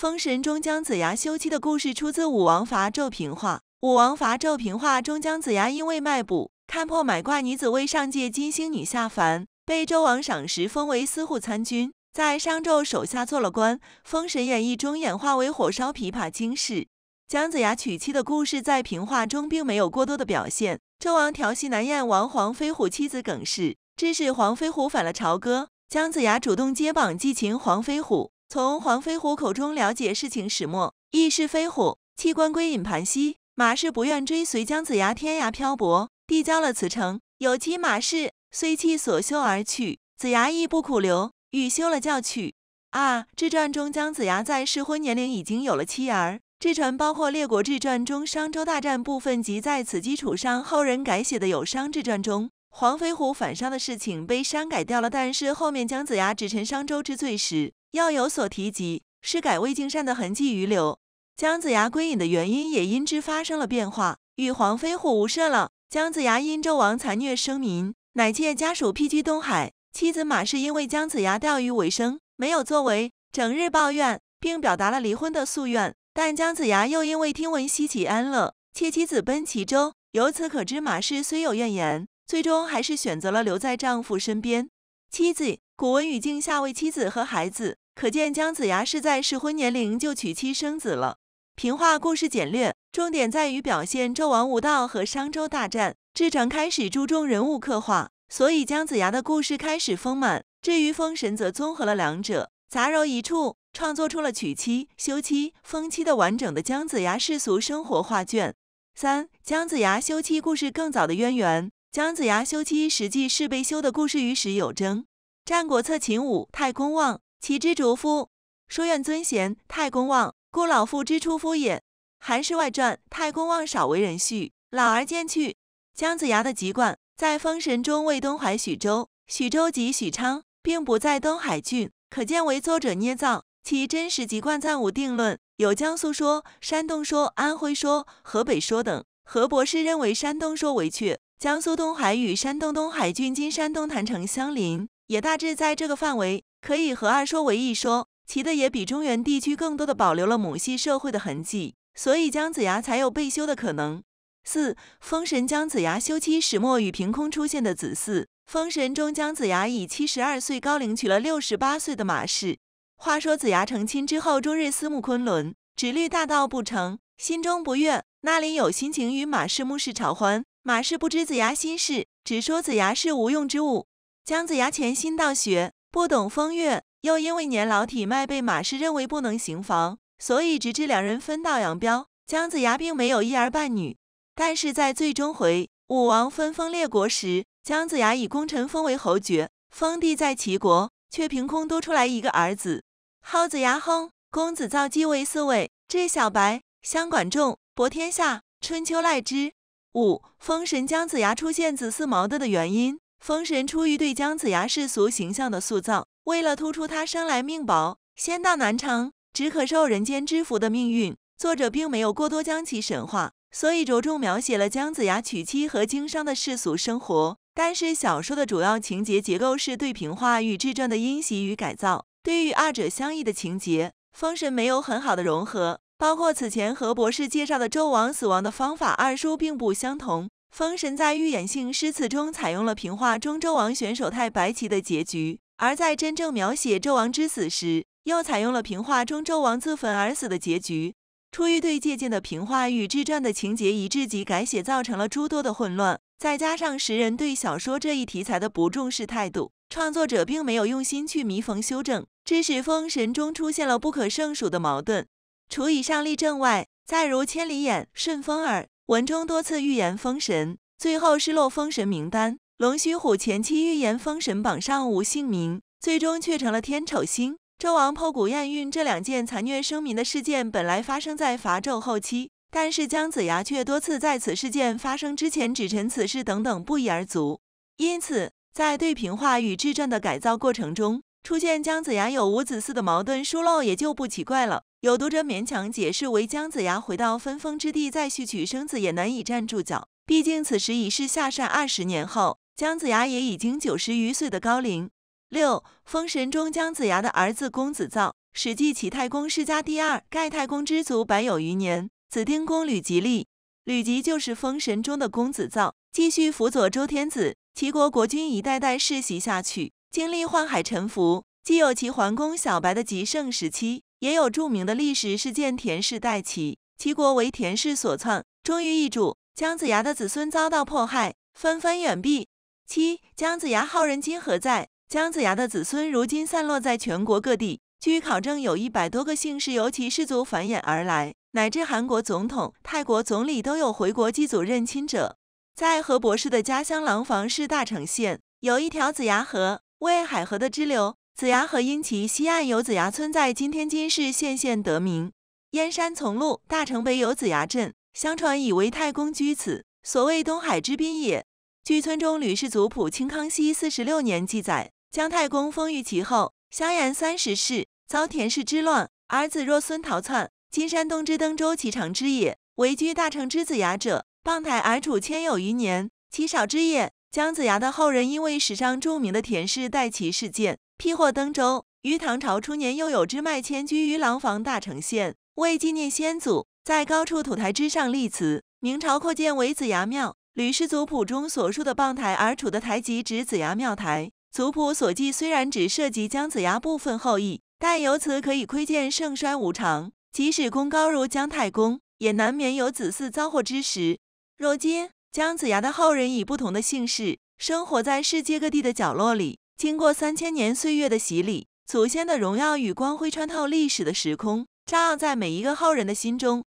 封神中姜子牙休妻的故事出自《武王伐纣平话》。《武王伐纣平话》中，姜子牙因为卖卜看破买卦女子为上界金星女下凡，被周王赏识，封为司户参军，在商纣手下做了官。《封神演义》中演化为火烧琵琶精氏。姜子牙娶妻的故事在平话中并没有过多的表现。周王调戏南燕王黄飞虎妻子耿氏，致使黄飞虎反了朝歌。姜子牙主动接榜寄情黄飞虎。从黄飞虎口中了解事情始末。义是飞虎弃官归隐盘溪，马氏不愿追随姜子牙天涯漂泊，递交了辞呈。有妻马氏，遂弃所修而去。子牙亦不苦留，欲修了教去。啊，志传中姜子牙在适婚年龄已经有了妻儿。志传包括《列国志传》中商周大战部分，即在此基础上后人改写的《有商志传》中，黄飞虎反商的事情被删改掉了。但是后面姜子牙指陈商周之罪时，要有所提及，是改未尽善的痕迹余留。姜子牙归隐的原因也因之发生了变化，与黄飞虎无涉了。姜子牙因纣王残虐生民，乃借家属避居东海。妻子马氏因为姜子牙钓鱼为生，没有作为，整日抱怨，并表达了离婚的夙愿。但姜子牙又因为听闻西岐安乐，弃妻子奔岐州。由此可知，马氏虽有怨言，最终还是选择了留在丈夫身边。妻子。古文语境下为妻子和孩子，可见姜子牙是在适婚年龄就娶妻生子了。平话故事简略，重点在于表现纣王无道和商周大战。至场开始注重人物刻画，所以姜子牙的故事开始丰满。至于封神，则综合了两者，杂糅一处，创作出了娶妻、休妻、封妻的完整的姜子牙世俗生活画卷。三、姜子牙休妻故事更早的渊源，姜子牙休妻实际是被休的故事与史有争。《战国策·秦武，太公望，其之逐夫。书院尊贤，太公望，故老夫之出夫也。《韩氏外传》太公望少为人序，老而渐去。姜子牙的籍贯在《封神》中为东海许州，许州即许昌，并不在东海郡，可见为作者捏造。其真实籍贯暂无定论，有江苏说、山东说、安徽说、河北说等。何博士认为山东说为确。江苏东海与山东东海郡今山东郯城相邻。也大致在这个范围，可以和二说为一说，其的也比中原地区更多的保留了母系社会的痕迹，所以姜子牙才有被修的可能。四封神姜子牙休妻始末与凭空出现的子嗣。封神中姜子牙以七十二岁高龄娶了六十八岁的马氏。话说子牙成亲之后，终日思慕昆仑，只虑大道不成，心中不悦，那里有心情与马氏、穆氏吵欢，马氏不知子牙心事，只说子牙是无用之物。姜子牙潜心道学，不懂风月，又因为年老体迈，被马氏认为不能行房，所以直至两人分道扬镳。姜子牙并没有一儿半女，但是在最终回武王分封列国时，姜子牙以功臣封为侯爵，封地在齐国，却凭空多出来一个儿子，号子牙亨，公子造继位四位，至小白，相管仲，博天下，春秋赖之。五封神姜子牙出现子嗣矛盾的原因。《封神》出于对姜子牙世俗形象的塑造，为了突出他生来命薄、仙道难成、只可受人间之福的命运，作者并没有过多将其神化，所以着重描写了姜子牙娶妻和经商的世俗生活。但是小说的主要情节结构是对平话与志传的因袭与改造，对于二者相异的情节，《封神》没有很好的融合，包括此前何博士介绍的纣王死亡的方法，二书并不相同。《封神》在预演性诗词中采用了平话中纣王选手太白旗的结局，而在真正描写纣王之死时，又采用了平话中纣王自焚而死的结局。出于对借鉴的平话与志传的情节一致及改写造成了诸多的混乱，再加上时人对小说这一题材的不重视态度，创作者并没有用心去弥缝修正，致使《封神》中出现了不可胜数的矛盾。除以上例证外，再如千里眼、顺风耳。文中多次预言封神，最后失落封神名单。龙须虎前期预言封神榜上无姓名，最终却成了天丑星。周王剖骨验孕这两件残虐生民的事件，本来发生在伐纣后期，但是姜子牙却多次在此事件发生之前指陈此事等等不一而足。因此，在对平话与志传的改造过程中，出现姜子牙有无子嗣的矛盾疏漏也就不奇怪了。有读者勉强解释为姜子牙回到分封之地再续娶生子也难以站住脚，毕竟此时已是下山二十年后，姜子牙也已经九十余岁的高龄。六封神中姜子牙的儿子公子造，《史记齐太公世家》第二，盖太公之族百有余年，子丁公吕吉立，吕吉就是封神中的公子造，继续辅佐周天子，齐国国君一代代世袭下去，经历宦海沉浮，既有齐桓公小白的极盛时期。也有著名的历史事件，田氏代齐，齐国为田氏所篡，终于易主。姜子牙的子孙遭到迫害，纷纷远避。七，姜子牙后人今何在？姜子牙的子孙如今散落在全国各地，据考证有一百多个姓氏，由其氏族繁衍而来，乃至韩国总统、泰国总理都有回国祭祖认亲者。在何博士的家乡廊坊市大城县，有一条子牙河，为海河的支流。子牙和因其西岸有子牙村，在今天津市县县得名。燕山丛路大城北有子牙镇，相传以为太公居此，所谓东海之滨也。据村中吕氏族谱清康熙四十六年记载，姜太公封于其后，相延三十世遭田氏之乱，儿子若孙逃窜，金山东之登州其长之也。为居大城之子牙者，傍台而处千有余年，其少之也。姜子牙的后人因为史上著名的田氏代齐事件。批货登州于唐朝初年，又有支脉迁居于廊坊大城县。为纪念先祖，在高处土台之上立祠。明朝扩建为子牙庙。吕氏族谱中所述的傍台而处的台即指子牙庙台。族谱所记虽然只涉及姜子牙部分后裔，但由此可以窥见盛衰无常。即使功高如姜太公，也难免有子嗣遭祸之时。如今，姜子牙的后人以不同的姓氏生活在世界各地的角落里。经过三千年岁月的洗礼，祖先的荣耀与光辉穿透历史的时空，照耀在每一个后人的心中。